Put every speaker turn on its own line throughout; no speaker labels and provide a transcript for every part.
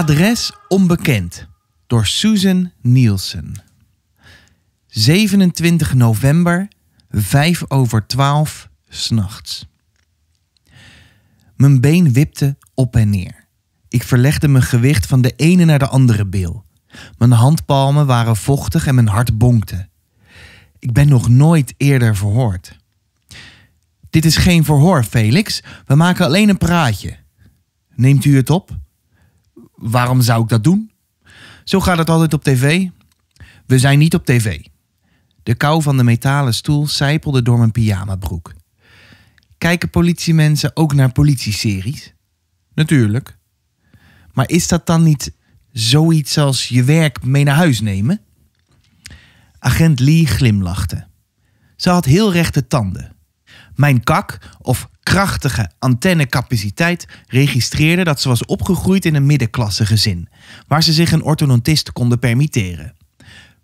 Adres onbekend door Susan Nielsen. 27 november, 5 over 12, s'nachts. Mijn been wipte op en neer. Ik verlegde mijn gewicht van de ene naar de andere bil. Mijn handpalmen waren vochtig en mijn hart bonkte. Ik ben nog nooit eerder verhoord. Dit is geen verhoor, Felix. We maken alleen een praatje. Neemt u het op? waarom zou ik dat doen? Zo gaat het altijd op tv. We zijn niet op tv. De kou van de metalen stoel sijpelde door mijn pyjamabroek. Kijken politiemensen ook naar politieseries? Natuurlijk. Maar is dat dan niet zoiets als je werk mee naar huis nemen? Agent Lee glimlachte. Ze had heel rechte tanden. Mijn kak, of krachtige antennecapaciteit registreerde dat ze was opgegroeid in een middenklasse gezin, waar ze zich een orthodontist konden permitteren.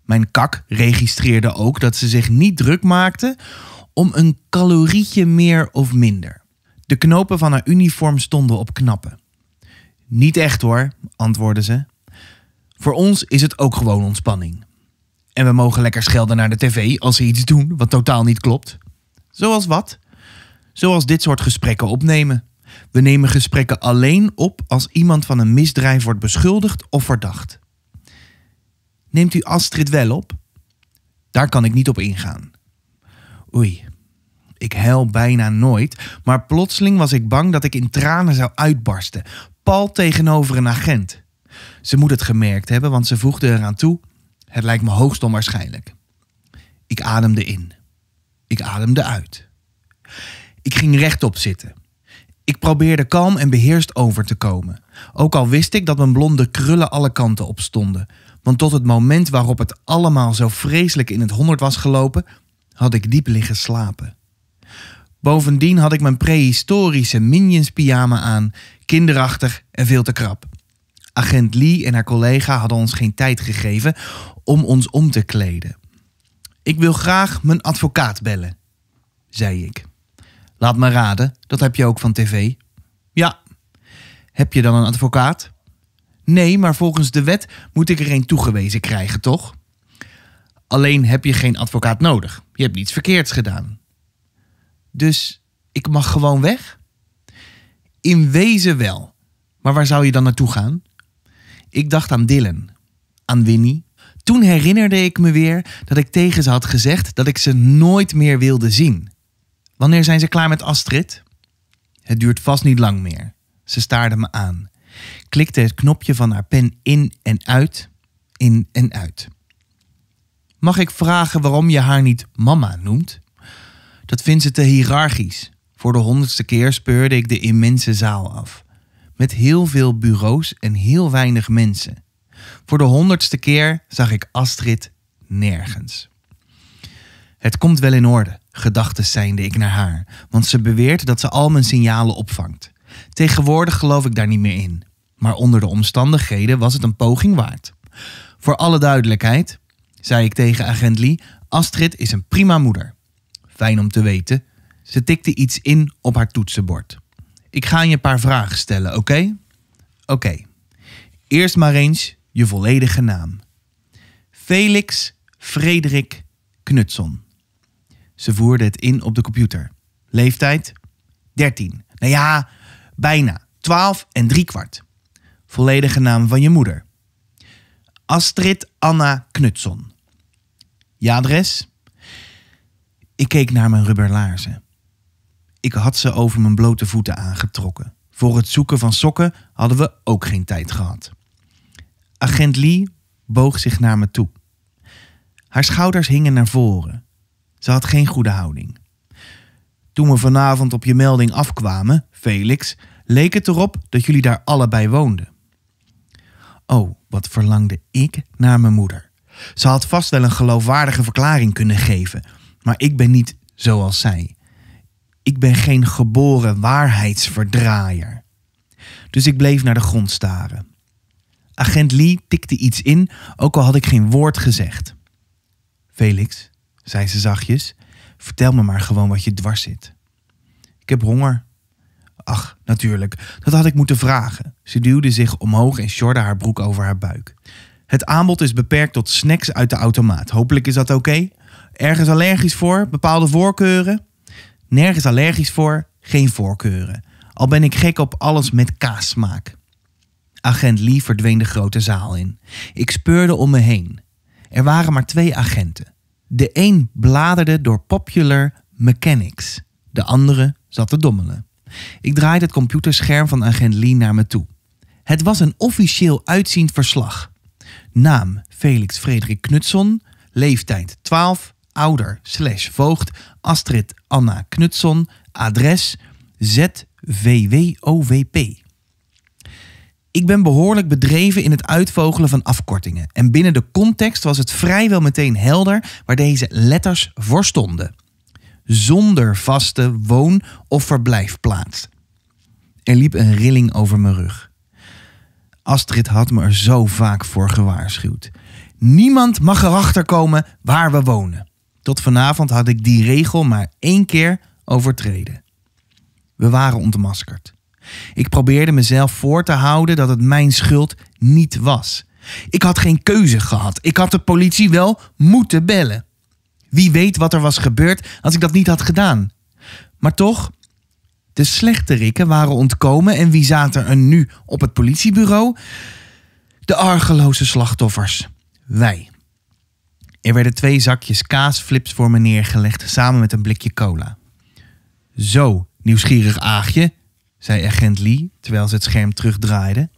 Mijn kak registreerde ook dat ze zich niet druk maakte om een calorietje meer of minder. De knopen van haar uniform stonden op knappen. Niet echt hoor, antwoordde ze. Voor ons is het ook gewoon ontspanning. En we mogen lekker schelden naar de tv als ze iets doen wat totaal niet klopt. Zoals wat? zoals dit soort gesprekken opnemen. We nemen gesprekken alleen op als iemand van een misdrijf wordt beschuldigd of verdacht. Neemt u Astrid wel op? Daar kan ik niet op ingaan. Oei, ik huil bijna nooit, maar plotseling was ik bang dat ik in tranen zou uitbarsten, pal tegenover een agent. Ze moet het gemerkt hebben, want ze voegde eraan toe: Het lijkt me hoogst onwaarschijnlijk. Ik ademde in. Ik ademde uit. Ik ging rechtop zitten. Ik probeerde kalm en beheerst over te komen. Ook al wist ik dat mijn blonde krullen alle kanten op stonden. Want tot het moment waarop het allemaal zo vreselijk in het honderd was gelopen, had ik diep liggen slapen. Bovendien had ik mijn prehistorische Minions pyjama aan, kinderachtig en veel te krap. Agent Lee en haar collega hadden ons geen tijd gegeven om ons om te kleden. Ik wil graag mijn advocaat bellen, zei ik. Laat me raden, dat heb je ook van tv. Ja. Heb je dan een advocaat? Nee, maar volgens de wet moet ik er een toegewezen krijgen, toch? Alleen heb je geen advocaat nodig. Je hebt niets verkeerds gedaan. Dus ik mag gewoon weg? In wezen wel. Maar waar zou je dan naartoe gaan? Ik dacht aan Dylan, aan Winnie. Toen herinnerde ik me weer dat ik tegen ze had gezegd dat ik ze nooit meer wilde zien. Wanneer zijn ze klaar met Astrid? Het duurt vast niet lang meer. Ze staarde me aan, klikte het knopje van haar pen in en uit, in en uit. Mag ik vragen waarom je haar niet mama noemt? Dat vindt ze te hiërarchisch. Voor de honderdste keer speurde ik de immense zaal af. Met heel veel bureaus en heel weinig mensen. Voor de honderdste keer zag ik Astrid nergens. Het komt wel in orde, gedachten zijnde ik naar haar, want ze beweert dat ze al mijn signalen opvangt. Tegenwoordig geloof ik daar niet meer in, maar onder de omstandigheden was het een poging waard. Voor alle duidelijkheid, zei ik tegen agent Lee, Astrid is een prima moeder. Fijn om te weten. Ze tikte iets in op haar toetsenbord. Ik ga je een paar vragen stellen, oké? Oké. Eerst maar eens je volledige naam. Felix Frederik Knutson. Ze voerde het in op de computer. Leeftijd? 13. Nou ja, bijna. 12 en drie kwart. Volledige naam van je moeder. Astrid Anna Knutson. Je adres? Ik keek naar mijn rubberlaarzen. Ik had ze over mijn blote voeten aangetrokken. Voor het zoeken van sokken hadden we ook geen tijd gehad. Agent Lee boog zich naar me toe. Haar schouders hingen naar voren. Ze had geen goede houding. Toen we vanavond op je melding afkwamen, Felix, leek het erop dat jullie daar allebei woonden. Oh, wat verlangde ik naar mijn moeder. Ze had vast wel een geloofwaardige verklaring kunnen geven, maar ik ben niet zoals zij. Ik ben geen geboren waarheidsverdraaier. Dus ik bleef naar de grond staren. Agent Lee tikte iets in, ook al had ik geen woord gezegd. Felix, zei ze zachtjes, vertel me maar gewoon wat je dwars zit. Ik heb honger. Ach, natuurlijk, dat had ik moeten vragen. Ze duwde zich omhoog en sjorde haar broek over haar buik. Het aanbod is beperkt tot snacks uit de automaat. Hopelijk is dat oké. Ergens allergisch voor? Bepaalde voorkeuren? Nergens allergisch voor, geen voorkeuren. Al ben ik gek op alles met kaassmaak. Agent Lee verdween de grote zaal in. Ik speurde om me heen. Er waren maar twee agenten. De een bladerde door Popular Mechanics, de andere zat te dommelen. Ik draaide het computerscherm van agent Lee naar me toe. Het was een officieel uitziend verslag. Naam Felix Frederik Knutson, leeftijd 12, ouder slash voogd Astrid Anna Knutson, adres ZVWOWP. Ik ben behoorlijk bedreven in het uitvogelen van afkortingen. En binnen de context was het vrijwel meteen helder waar deze letters voor stonden. Zonder vaste woon- of verblijfplaats. Er liep een rilling over mijn rug. Astrid had me er zo vaak voor gewaarschuwd. Niemand mag erachter komen waar we wonen. Tot vanavond had ik die regel maar één keer overtreden. We waren ontmaskerd. Ik probeerde mezelf voor te houden dat het mijn schuld niet was. Ik had geen keuze gehad. Ik had de politie wel moeten bellen. Wie weet wat er was gebeurd als ik dat niet had gedaan. Maar toch, de slechte rikken waren ontkomen en wie zaten er nu op het politiebureau? De argeloze slachtoffers. Wij. Er werden twee zakjes kaasflips voor me neergelegd samen met een blikje cola. Zo, nieuwsgierig aagje, zei agent Lee terwijl ze het scherm terugdraaide.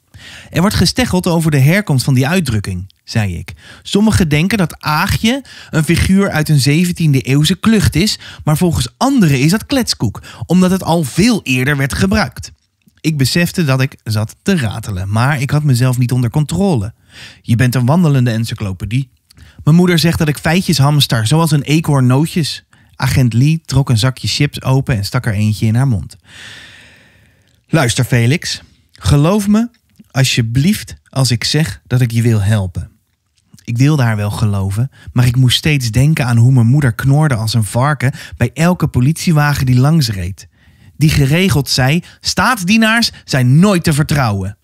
Er wordt gesteggeld over de herkomst van die uitdrukking, zei ik. Sommigen denken dat Aagje een figuur uit een 17e eeuwse klucht is, maar volgens anderen is dat kletskoek, omdat het al veel eerder werd gebruikt. Ik besefte dat ik zat te ratelen, maar ik had mezelf niet onder controle. Je bent een wandelende encyclopedie. Mijn moeder zegt dat ik feitjes hamster, zoals een eekhoorn nootjes. Agent Lee trok een zakje chips open en stak er eentje in haar mond. Luister Felix, geloof me alsjeblieft als ik zeg dat ik je wil helpen. Ik wilde haar wel geloven, maar ik moest steeds denken aan hoe mijn moeder knorde als een varken bij elke politiewagen die langs reed. Die geregeld zei: staatsdienaars zijn nooit te vertrouwen.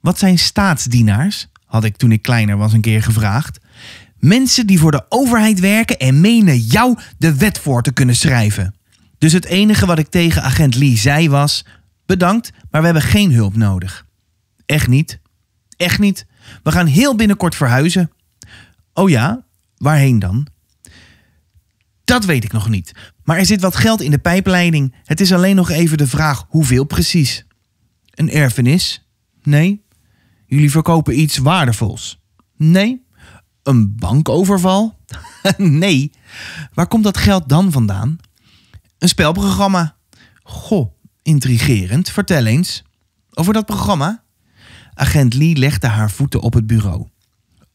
Wat zijn staatsdienaars? had ik toen ik kleiner was een keer gevraagd. Mensen die voor de overheid werken en menen jou de wet voor te kunnen schrijven. Dus het enige wat ik tegen agent Lee zei was: Bedankt, maar we hebben geen hulp nodig. Echt niet. Echt niet. We gaan heel binnenkort verhuizen. Oh ja, waarheen dan? Dat weet ik nog niet. Maar er zit wat geld in de pijpleiding. Het is alleen nog even de vraag hoeveel precies. Een erfenis? Nee. Jullie verkopen iets waardevols? Nee. Een bankoverval? nee. Waar komt dat geld dan vandaan? Een spelprogramma. Goh, intrigerend. Vertel eens. Over dat programma? Agent Lee legde haar voeten op het bureau.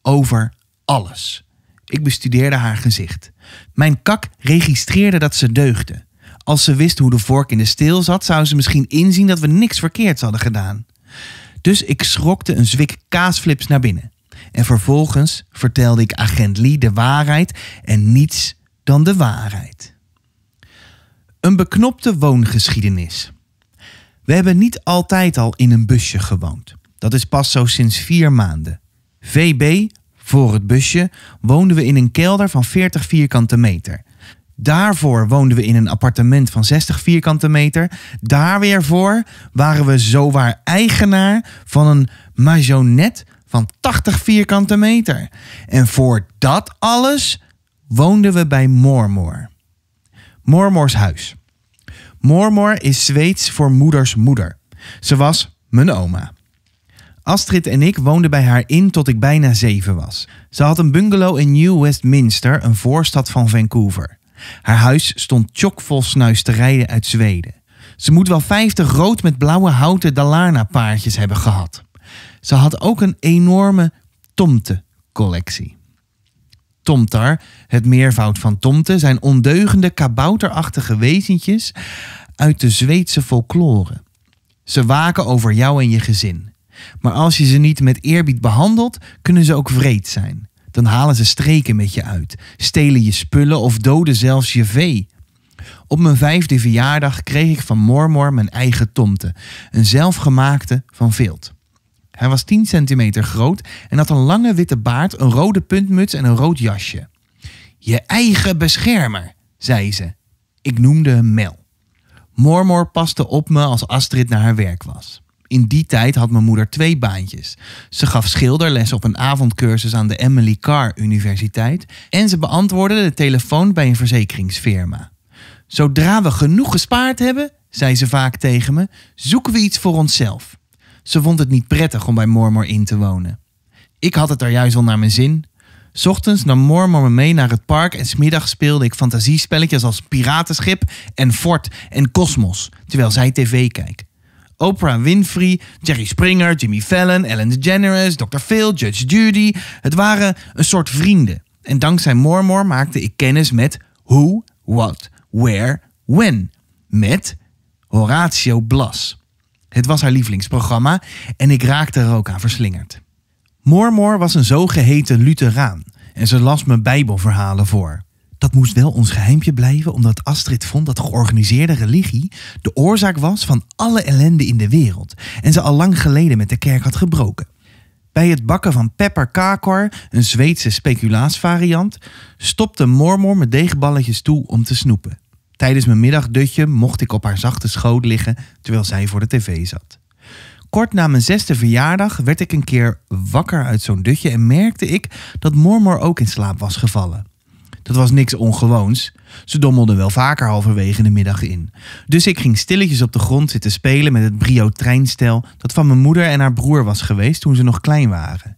Over alles. Ik bestudeerde haar gezicht. Mijn kak registreerde dat ze deugde. Als ze wist hoe de vork in de steel zat, zou ze misschien inzien dat we niks verkeerds hadden gedaan. Dus ik schrokte een zwik kaasflips naar binnen. En vervolgens vertelde ik agent Lee de waarheid en niets dan de waarheid. Een beknopte woongeschiedenis. We hebben niet altijd al in een busje gewoond. Dat is pas zo sinds vier maanden. VB, voor het busje, woonden we in een kelder van 40 vierkante meter. Daarvoor woonden we in een appartement van 60 vierkante meter. Daar weer voor waren we zowaar eigenaar van een majonet van 80 vierkante meter. En voor dat alles woonden we bij Mormor. Mormors huis. Mormor is Zweeds voor moeders moeder. Ze was mijn oma. Astrid en ik woonden bij haar in tot ik bijna zeven was. Ze had een bungalow in New Westminster, een voorstad van Vancouver. Haar huis stond chockvol snuisterijen uit Zweden. Ze moet wel 50 rood met blauwe houten Dalarna-paardjes hebben gehad. Ze had ook een enorme tomte-collectie tomtar, het meervoud van tomte, zijn ondeugende kabouterachtige wezentjes uit de Zweedse folklore. Ze waken over jou en je gezin. Maar als je ze niet met eerbied behandelt, kunnen ze ook wreed zijn. Dan halen ze streken met je uit, stelen je spullen of doden zelfs je vee. Op mijn vijfde verjaardag kreeg ik van Mormor mijn eigen tomte, een zelfgemaakte van vilt. Hij was 10 centimeter groot en had een lange witte baard, een rode puntmuts en een rood jasje. Je eigen beschermer, zei ze. Ik noemde hem Mel. Mormor paste op me als Astrid naar haar werk was. In die tijd had mijn moeder twee baantjes. Ze gaf schilderles op een avondcursus aan de Emily Carr Universiteit en ze beantwoordde de telefoon bij een verzekeringsfirma. Zodra we genoeg gespaard hebben, zei ze vaak tegen me, zoeken we iets voor onszelf. Ze vond het niet prettig om bij Mormor in te wonen. Ik had het daar juist wel naar mijn zin. Ochtends nam Mormor me mee naar het park en smiddag speelde ik fantasiespelletjes als Piratenschip en Fort en Kosmos, terwijl zij tv kijkt. Oprah Winfrey, Jerry Springer, Jimmy Fallon, Ellen DeGeneres, Dr. Phil, Judge Judy. Het waren een soort vrienden. En dankzij Mormor maakte ik kennis met who, what, where, when. Met Horatio Blas. Het was haar lievelingsprogramma en ik raakte er ook aan verslingerd. Mormor was een zogeheten Lutheraan en ze las me Bijbelverhalen voor. Dat moest wel ons geheimje blijven, omdat Astrid vond dat georganiseerde religie de oorzaak was van alle ellende in de wereld en ze al lang geleden met de kerk had gebroken. Bij het bakken van Kakor, een Zweedse speculaasvariant, stopte Mormor met deegballetjes toe om te snoepen. Tijdens mijn middagdutje mocht ik op haar zachte schoot liggen terwijl zij voor de tv zat. Kort na mijn zesde verjaardag werd ik een keer wakker uit zo'n dutje en merkte ik dat Mormor ook in slaap was gevallen. Dat was niks ongewoons. Ze dommelde wel vaker halverwege de middag in. Dus ik ging stilletjes op de grond zitten spelen met het brio-treinstel dat van mijn moeder en haar broer was geweest toen ze nog klein waren.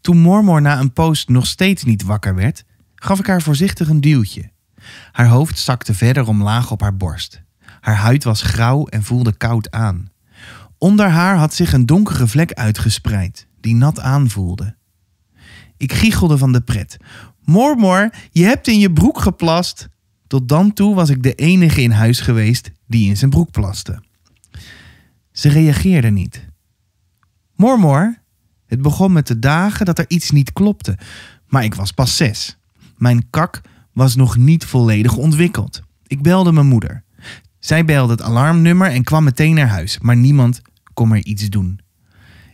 Toen Mormor na een poos nog steeds niet wakker werd, gaf ik haar voorzichtig een duwtje. Haar hoofd zakte verder omlaag op haar borst. Haar huid was grauw en voelde koud aan. Onder haar had zich een donkere vlek uitgespreid, die nat aanvoelde. Ik giechelde van de pret. Mormor, je hebt in je broek geplast. Tot dan toe was ik de enige in huis geweest die in zijn broek plaste. Ze reageerde niet. Mormor, het begon met de dagen dat er iets niet klopte, maar ik was pas zes. Mijn kak was nog niet volledig ontwikkeld. Ik belde mijn moeder. Zij belde het alarmnummer en kwam meteen naar huis, maar niemand kon er iets doen.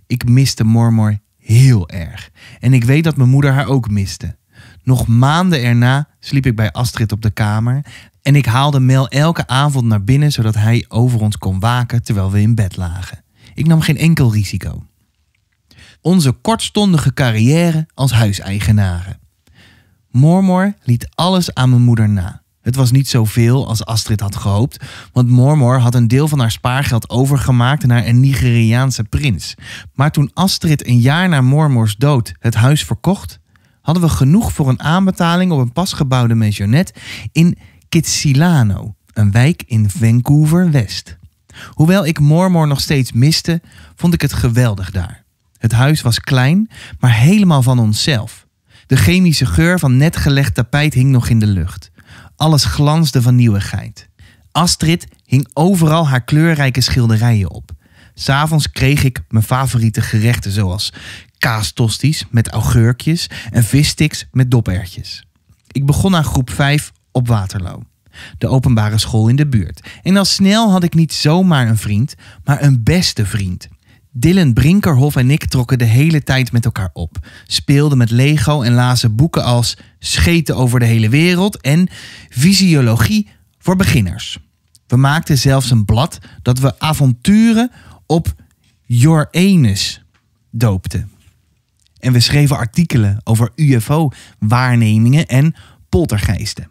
Ik miste Mormor heel erg en ik weet dat mijn moeder haar ook miste. Nog maanden erna sliep ik bij Astrid op de kamer en ik haalde Mel elke avond naar binnen zodat hij over ons kon waken terwijl we in bed lagen. Ik nam geen enkel risico. Onze kortstondige carrière als huiseigenaren. Mormor liet alles aan mijn moeder na. Het was niet zoveel als Astrid had gehoopt, want Mormor had een deel van haar spaargeld overgemaakt naar een Nigeriaanse prins. Maar toen Astrid een jaar na Mormors dood het huis verkocht, hadden we genoeg voor een aanbetaling op een pasgebouwde mansionet in Kitsilano, een wijk in Vancouver West. Hoewel ik Mormor nog steeds miste, vond ik het geweldig daar. Het huis was klein, maar helemaal van onszelf. De chemische geur van net gelegd tapijt hing nog in de lucht. Alles glansde van nieuwigheid. Astrid hing overal haar kleurrijke schilderijen op. S'avonds kreeg ik mijn favoriete gerechten zoals kaastosties met augurkjes en vissticks met dopertjes. Ik begon aan groep 5 op Waterloo, de openbare school in de buurt. En al snel had ik niet zomaar een vriend, maar een beste vriend Dylan Brinkerhoff en ik trokken de hele tijd met elkaar op, speelden met Lego en lazen boeken als Scheten over de hele wereld en Fysiologie voor beginners. We maakten zelfs een blad dat we avonturen op Your Anus doopten. En we schreven artikelen over UFO-waarnemingen en poltergeisten.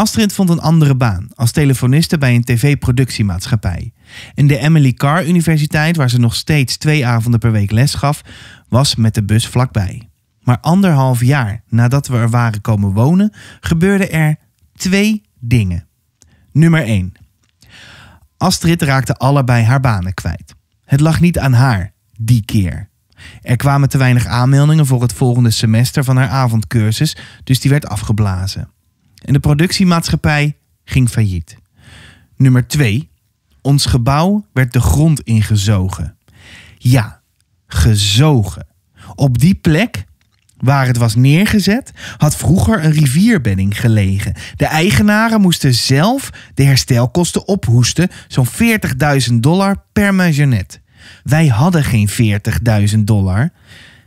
Astrid vond een andere baan als telefoniste bij een tv-productiemaatschappij. En de Emily Carr Universiteit, waar ze nog steeds twee avonden per week les gaf, was met de bus vlakbij. Maar anderhalf jaar nadat we er waren komen wonen, gebeurden er twee dingen. Nummer 1. Astrid raakte allebei haar banen kwijt. Het lag niet aan haar, die keer. Er kwamen te weinig aanmeldingen voor het volgende semester van haar avondcursus, dus die werd afgeblazen en de productiemaatschappij ging failliet. Nummer 2. Ons gebouw werd de grond ingezogen. Ja, gezogen. Op die plek waar het was neergezet, had vroeger een rivierbedding gelegen. De eigenaren moesten zelf de herstelkosten ophoesten, zo'n 40.000 dollar per majonet. Wij hadden geen 40.000 dollar.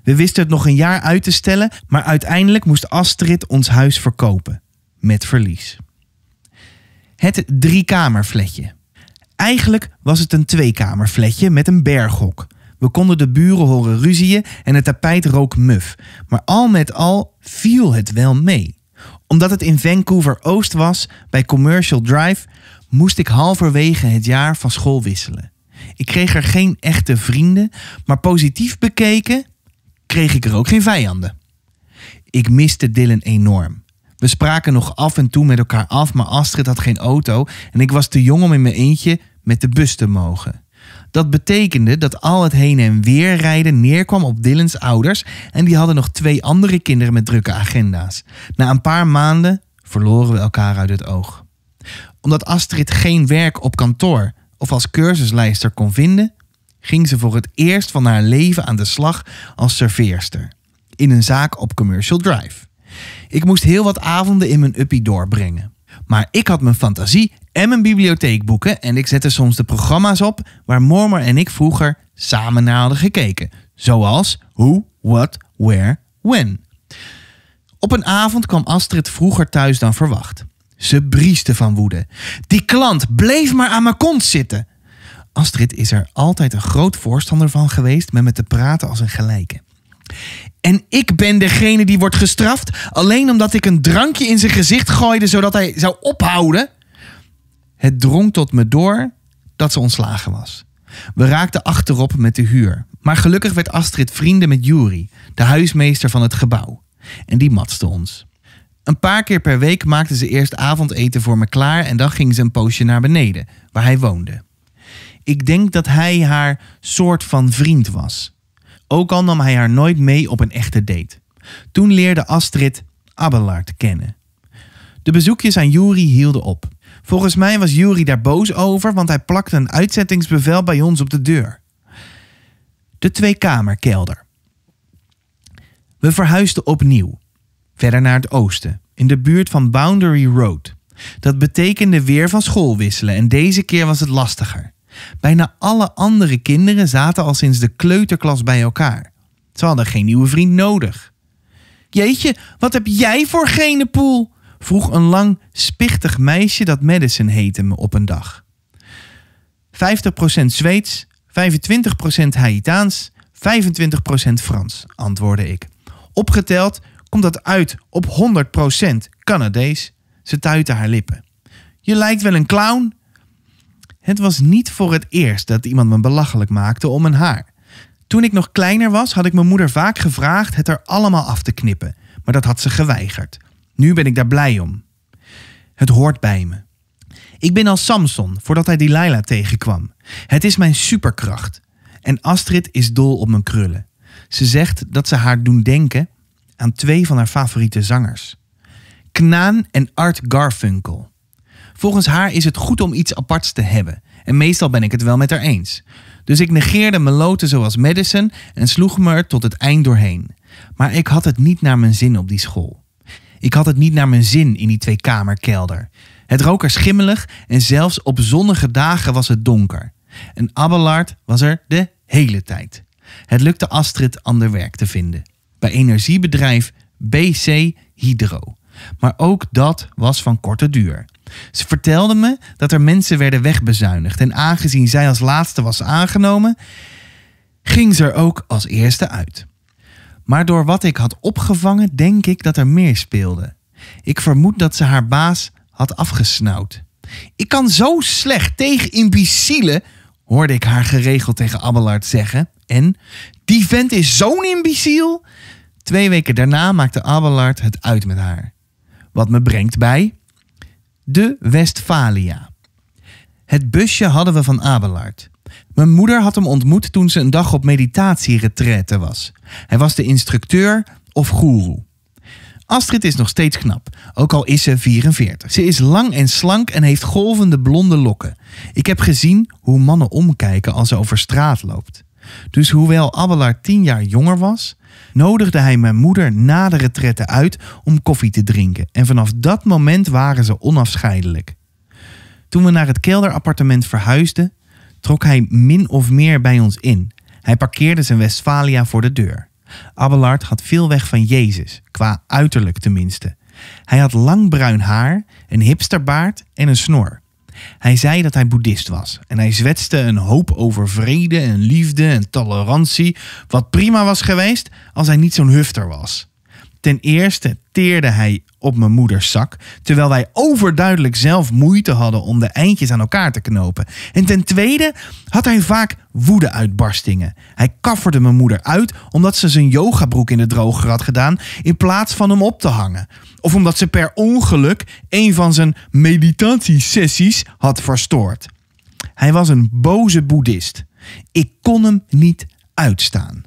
We wisten het nog een jaar uit te stellen, maar uiteindelijk moest Astrid ons huis verkopen met verlies. Het driekamerfletje. Eigenlijk was het een tweekamerfletje met een berghok. We konden de buren horen ruzieën en het tapijt rook muf. Maar al met al viel het wel mee. Omdat het in Vancouver Oost was, bij Commercial Drive, moest ik halverwege het jaar van school wisselen. Ik kreeg er geen echte vrienden, maar positief bekeken kreeg ik er ook geen vijanden. Ik miste Dylan enorm. We spraken nog af en toe met elkaar af, maar Astrid had geen auto en ik was te jong om in mijn eentje met de bus te mogen. Dat betekende dat al het heen en weer rijden neerkwam op Dylans ouders en die hadden nog twee andere kinderen met drukke agenda's. Na een paar maanden verloren we elkaar uit het oog. Omdat Astrid geen werk op kantoor of als cursuslijster kon vinden, ging ze voor het eerst van haar leven aan de slag als serveerster in een zaak op Commercial Drive. Ik moest heel wat avonden in mijn uppie doorbrengen. Maar ik had mijn fantasie en mijn bibliotheekboeken, en ik zette soms de programma's op waar Mormor en ik vroeger samen naar hadden gekeken. Zoals Who, What, Where, When. Op een avond kwam Astrid vroeger thuis dan verwacht. Ze brieste van woede. Die klant bleef maar aan mijn kont zitten. Astrid is er altijd een groot voorstander van geweest met me te praten als een gelijke. En ik ben degene die wordt gestraft alleen omdat ik een drankje in zijn gezicht gooide zodat hij zou ophouden. Het drong tot me door dat ze ontslagen was. We raakten achterop met de huur. Maar gelukkig werd Astrid vrienden met Juri, de huismeester van het gebouw. En die matste ons. Een paar keer per week maakte ze eerst avondeten voor me klaar en dan ging ze een poosje naar beneden, waar hij woonde. Ik denk dat hij haar soort van vriend was. Ook al nam hij haar nooit mee op een echte date. Toen leerde Astrid Abelard kennen. De bezoekjes aan Juri hielden op. Volgens mij was Juri daar boos over, want hij plakte een uitzettingsbevel bij ons op de deur. De tweekamerkelder. We verhuisden opnieuw, verder naar het oosten, in de buurt van Boundary Road. Dat betekende weer van school wisselen en deze keer was het lastiger. Bijna alle andere kinderen zaten al sinds de kleuterklas bij elkaar. Ze hadden geen nieuwe vriend nodig. Jeetje, wat heb jij voor genenpoel? vroeg een lang, spichtig meisje dat Madison heette me op een dag. 50% Zweeds, 25% Haitaans, 25% Frans, antwoordde ik. Opgeteld komt dat uit op 100% Canadees. Ze tuitte haar lippen. Je lijkt wel een clown, het was niet voor het eerst dat iemand me belachelijk maakte om mijn haar. Toen ik nog kleiner was, had ik mijn moeder vaak gevraagd het er allemaal af te knippen, maar dat had ze geweigerd. Nu ben ik daar blij om. Het hoort bij me. Ik ben als Samson voordat hij Delilah tegenkwam. Het is mijn superkracht. En Astrid is dol op mijn krullen. Ze zegt dat ze haar doen denken aan twee van haar favoriete zangers: Knaan en Art Garfunkel. Volgens haar is het goed om iets aparts te hebben. En meestal ben ik het wel met haar eens. Dus ik negeerde loten zoals Madison en sloeg me er tot het eind doorheen. Maar ik had het niet naar mijn zin op die school. Ik had het niet naar mijn zin in die tweekamerkelder. Het rook er schimmelig en zelfs op zonnige dagen was het donker. En Abelard was er de hele tijd. Het lukte Astrid ander werk te vinden. Bij energiebedrijf BC Hydro. Maar ook dat was van korte duur. Ze vertelde me dat er mensen werden wegbezuinigd en aangezien zij als laatste was aangenomen, ging ze er ook als eerste uit. Maar door wat ik had opgevangen, denk ik dat er meer speelde. Ik vermoed dat ze haar baas had afgesnauwd. Ik kan zo slecht tegen imbecielen, hoorde ik haar geregeld tegen Abelard zeggen. En die vent is zo'n imbeciel. Twee weken daarna maakte Abelard het uit met haar. Wat me brengt bij de Westfalia. Het busje hadden we van Abelard. Mijn moeder had hem ontmoet toen ze een dag op meditatieretraite was. Hij was de instructeur of goeroe. Astrid is nog steeds knap, ook al is ze 44. Ze is lang en slank en heeft golvende blonde lokken. Ik heb gezien hoe mannen omkijken als ze over straat loopt. Dus hoewel Abelard tien jaar jonger was, nodigde hij mijn moeder na de retrette uit om koffie te drinken en vanaf dat moment waren ze onafscheidelijk. Toen we naar het kelderappartement verhuisden, trok hij min of meer bij ons in. Hij parkeerde zijn Westfalia voor de deur. Abelard had veel weg van Jezus, qua uiterlijk tenminste. Hij had lang bruin haar, een hipsterbaard en een snor. Hij zei dat hij boeddhist was en hij zwetste een hoop over vrede en liefde en tolerantie, wat prima was geweest als hij niet zo'n hufter was. Ten eerste teerde hij op mijn moeders zak, terwijl wij overduidelijk zelf moeite hadden om de eindjes aan elkaar te knopen. En ten tweede had hij vaak woedeuitbarstingen. Hij kafferde mijn moeder uit omdat ze zijn yogabroek in de droger had gedaan in plaats van hem op te hangen. Of omdat ze per ongeluk een van zijn meditatiesessies had verstoord. Hij was een boze boeddhist. Ik kon hem niet uitstaan.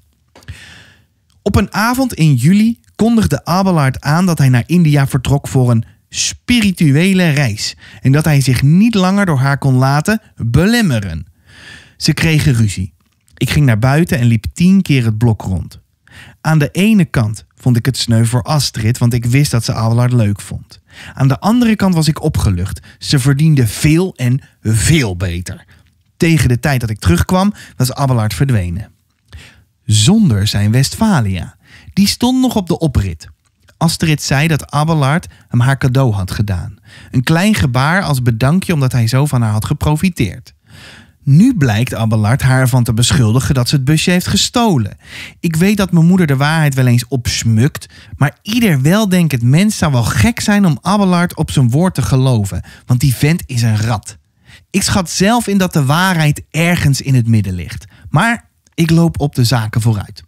Op een avond in juli kondigde Abelard aan dat hij naar India vertrok voor een spirituele reis en dat hij zich niet langer door haar kon laten belemmeren. Ze kregen ruzie. Ik ging naar buiten en liep tien keer het blok rond. Aan de ene kant vond ik het sneu voor Astrid, want ik wist dat ze Abelard leuk vond. Aan de andere kant was ik opgelucht. Ze verdiende veel en veel beter. Tegen de tijd dat ik terugkwam was Abelard verdwenen. Zonder zijn Westfalia. Die stond nog op de oprit. Astrid zei dat Abelard hem haar cadeau had gedaan. Een klein gebaar als bedankje omdat hij zo van haar had geprofiteerd. Nu blijkt Abelard haar ervan te beschuldigen dat ze het busje heeft gestolen. Ik weet dat mijn moeder de waarheid wel eens opsmukt, maar ieder weldenkend mens zou wel gek zijn om Abelard op zijn woord te geloven, want die vent is een rat. Ik schat zelf in dat de waarheid ergens in het midden ligt, maar ik loop op de zaken vooruit.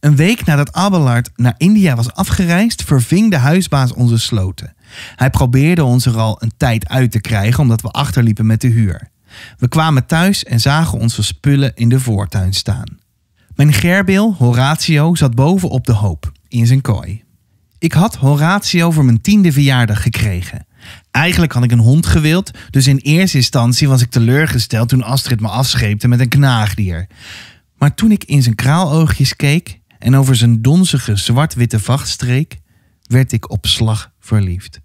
Een week nadat Abelard naar India was afgereisd, verving de huisbaas onze sloten. Hij probeerde ons er al een tijd uit te krijgen omdat we achterliepen met de huur. We kwamen thuis en zagen onze spullen in de voortuin staan. Mijn Gerbil Horatio, zat boven op de hoop, in zijn kooi. Ik had Horatio voor mijn tiende verjaardag gekregen. Eigenlijk had ik een hond gewild, dus in eerste instantie was ik teleurgesteld toen Astrid me afscheepte met een knaagdier. Maar toen ik in zijn kraaloogjes keek, en over zijn donzige zwart-witte vachtstreek werd ik op slag verliefd.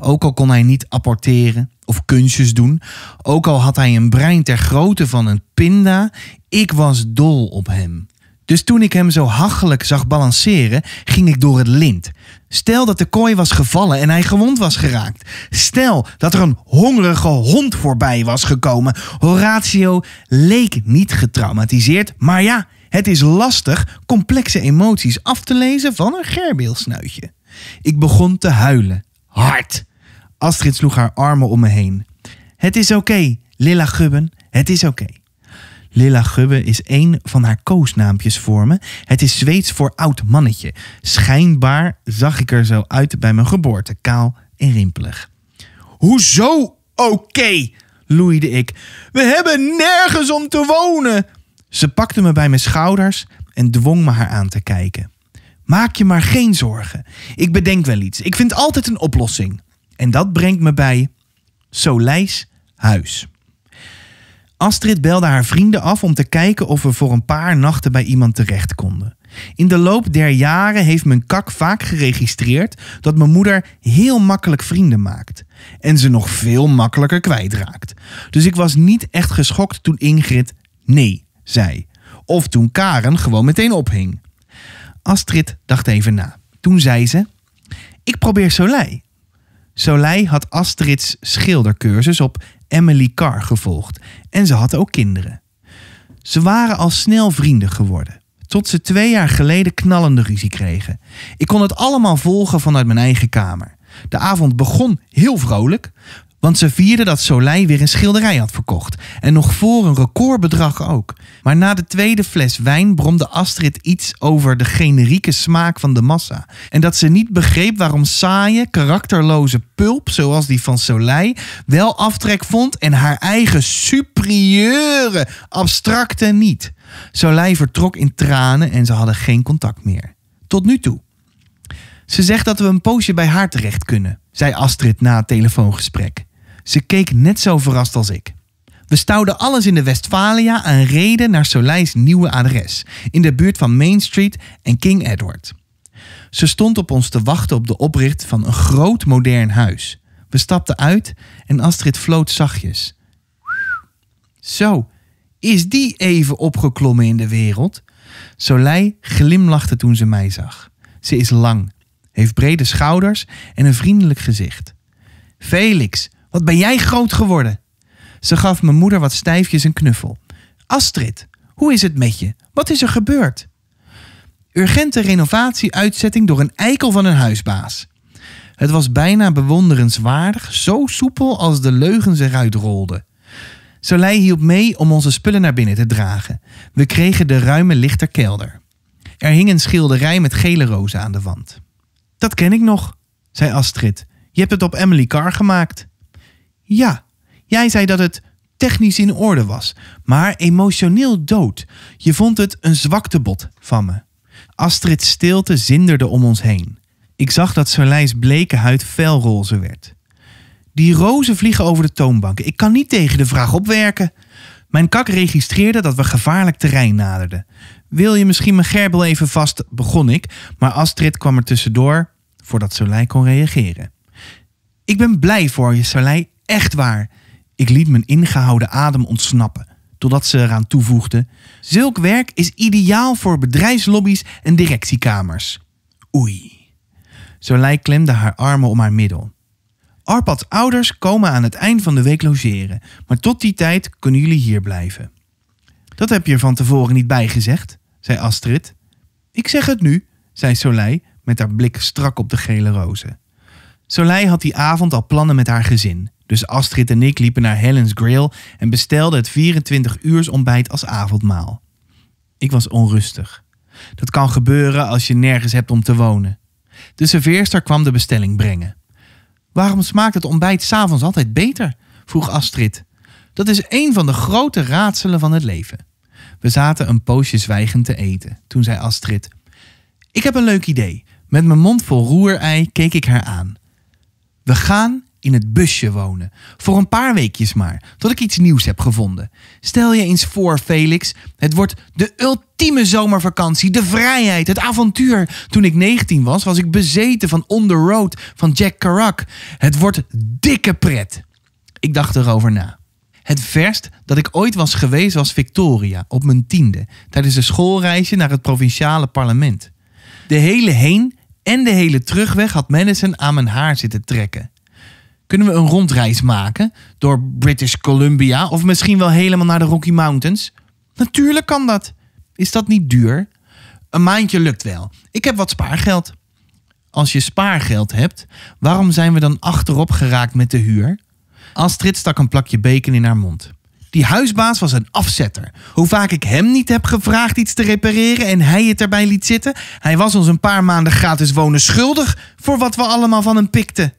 Ook al kon hij niet apporteren of kunstjes doen, ook al had hij een brein ter grootte van een pinda, ik was dol op hem. Dus toen ik hem zo hachelijk zag balanceren, ging ik door het lint. Stel dat de kooi was gevallen en hij gewond was geraakt. Stel dat er een hongerige hond voorbij was gekomen. Horatio leek niet getraumatiseerd, maar ja, het is lastig complexe emoties af te lezen van een gerbeelsnuitje. Ik begon te huilen. Hard. Astrid sloeg haar armen om me heen. Het is oké, Lilla Gubben. Het is oké. Lilla Gubben is een van haar koosnaampjes voor me. Het is Zweeds voor oud mannetje. Schijnbaar zag ik er zo uit bij mijn geboorte, kaal en rimpelig. Hoezo oké? Okay, loeide ik. We hebben nergens om te wonen. Ze pakte me bij mijn schouders en dwong me haar aan te kijken. Maak je maar geen zorgen. Ik bedenk wel iets. Ik vind altijd een oplossing. En dat brengt me bij Solijs huis. Astrid belde haar vrienden af om te kijken of we voor een paar nachten bij iemand terecht konden. In de loop der jaren heeft mijn kak vaak geregistreerd dat mijn moeder heel makkelijk vrienden maakt. En ze nog veel makkelijker kwijtraakt. Dus ik was niet echt geschokt toen Ingrid nee zei. Of toen Karen gewoon meteen ophing. Astrid dacht even na. Toen zei ze: Ik probeer Soleil. Soleil had Astrid's schildercursus op Emily Carr gevolgd en ze had ook kinderen. Ze waren al snel vrienden geworden, tot ze twee jaar geleden knallende ruzie kregen. Ik kon het allemaal volgen vanuit mijn eigen kamer. De avond begon heel vrolijk, want ze vierden dat Soleil weer een schilderij had verkocht. En nog voor een recordbedrag ook. Maar na de tweede fles wijn bromde Astrid iets over de generieke smaak van de massa. En dat ze niet begreep waarom saaie, karakterloze pulp, zoals die van Soleil, wel aftrek vond en haar eigen superieure abstracte niet. Soleil vertrok in tranen en ze hadden geen contact meer. Tot nu toe. Ze zegt dat we een poosje bij haar terecht kunnen, zei Astrid na het telefoongesprek. Ze keek net zo verrast als ik. We stouwden alles in de Westfalia en reden naar Soleil's nieuwe adres, in de buurt van Main Street en King Edward. Ze stond op ons te wachten op de opricht van een groot modern huis. We stapten uit en Astrid floot zachtjes. Zo, is die even opgeklommen in de wereld? Soleil glimlachte toen ze mij zag. Ze is lang, heeft brede schouders en een vriendelijk gezicht. Felix, wat ben jij groot geworden? Ze gaf mijn moeder wat stijfjes een knuffel. Astrid, hoe is het met je? Wat is er gebeurd? Urgente renovatieuitzetting door een eikel van een huisbaas. Het was bijna bewonderenswaardig, zo soepel als de leugens eruit rolden. Soleil hielp mee om onze spullen naar binnen te dragen. We kregen de ruime lichter kelder. Er hing een schilderij met gele rozen aan de wand. Dat ken ik nog, zei Astrid. Je hebt het op Emily Carr gemaakt. Ja, jij zei dat het technisch in orde was, maar emotioneel dood. Je vond het een zwaktebod van me. Astrid's stilte zinderde om ons heen. Ik zag dat Serlijs bleke huid felroze werd. Die rozen vliegen over de toonbanken. Ik kan niet tegen de vraag opwerken. Mijn kak registreerde dat we gevaarlijk terrein naderden. Wil je misschien mijn gerbel even vast? begon ik, maar Astrid kwam er tussendoor voordat Soleil kon reageren. Ik ben blij voor je, Soleil. Echt waar. Ik liet mijn ingehouden adem ontsnappen, totdat ze eraan toevoegde: Zulk werk is ideaal voor bedrijfslobby's en directiekamers. Oei. Zolij klemde haar armen om haar middel. Arpads ouders komen aan het eind van de week logeren, maar tot die tijd kunnen jullie hier blijven. Dat heb je er van tevoren niet bijgezegd, zei Astrid. Ik zeg het nu, zei Soleil met haar blik strak op de gele rozen. Soleil had die avond al plannen met haar gezin. Dus Astrid en ik liepen naar Helen's Grill en bestelden het 24 uurs ontbijt als avondmaal. Ik was onrustig. Dat kan gebeuren als je nergens hebt om te wonen. De serveerster kwam de bestelling brengen. Waarom smaakt het ontbijt s'avonds altijd beter? vroeg Astrid. Dat is een van de grote raadselen van het leven. We zaten een poosje zwijgend te eten. Toen zei Astrid: Ik heb een leuk idee. Met mijn mond vol roerei keek ik haar aan. We gaan in het busje wonen. Voor een paar weekjes maar, tot ik iets nieuws heb gevonden. Stel je eens voor, Felix, het wordt de ultieme zomervakantie, de vrijheid, het avontuur. Toen ik 19 was, was ik bezeten van On the Road van Jack Kerouac. Het wordt dikke pret. Ik dacht erover na. Het verst dat ik ooit was geweest was Victoria, op mijn tiende, tijdens een schoolreisje naar het provinciale parlement. De hele heen en de hele terugweg had Madison aan mijn haar zitten trekken. Kunnen we een rondreis maken door British Columbia of misschien wel helemaal naar de Rocky Mountains? Natuurlijk kan dat. Is dat niet duur? Een maandje lukt wel. Ik heb wat spaargeld. Als je spaargeld hebt, waarom zijn we dan achterop geraakt met de huur? Astrid stak een plakje bacon in haar mond. Die huisbaas was een afzetter. Hoe vaak ik hem niet heb gevraagd iets te repareren en hij het erbij liet zitten. Hij was ons een paar maanden gratis wonen schuldig voor wat we allemaal van hem pikten.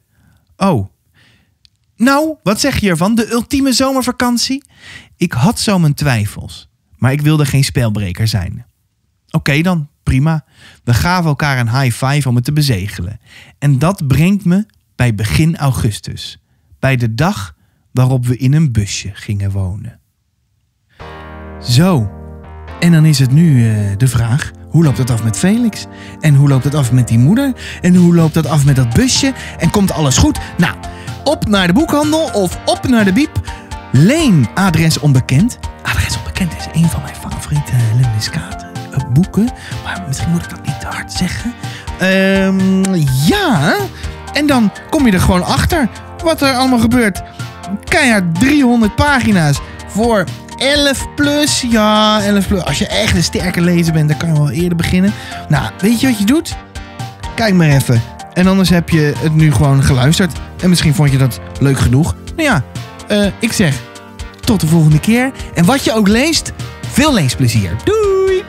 Oh, nou, wat zeg je ervan? De ultieme zomervakantie? Ik had zo mijn twijfels, maar ik wilde geen spelbreker zijn. Oké dan, prima. We gaven elkaar een high five om het te bezegelen. En dat brengt me bij begin augustus, bij de dag waarop we in een busje gingen wonen. Zo, en dan is het nu eh, de vraag: hoe loopt het af met Felix? En hoe loopt het af met die moeder? En hoe loopt het af met dat busje? En komt alles goed? Nou op naar de boekhandel of op naar de biep. Leen adres onbekend. Adres onbekend is een van mijn favoriete eh, Lemniskaat eh, boeken. Maar misschien moet ik dat niet te hard zeggen. Ehm, ja, en dan kom je er gewoon achter wat er allemaal gebeurt. Keihard 300 pagina's voor 11 plus. Ja, 11 plus. Als je echt een sterke lezer bent, dan kan je wel eerder beginnen. Nou, weet je wat je doet? Kijk maar even en anders heb je het nu gewoon geluisterd. En misschien vond je dat leuk genoeg. Nou ja, eh, ik zeg tot de volgende keer. En wat je ook leest, veel leesplezier. Doei!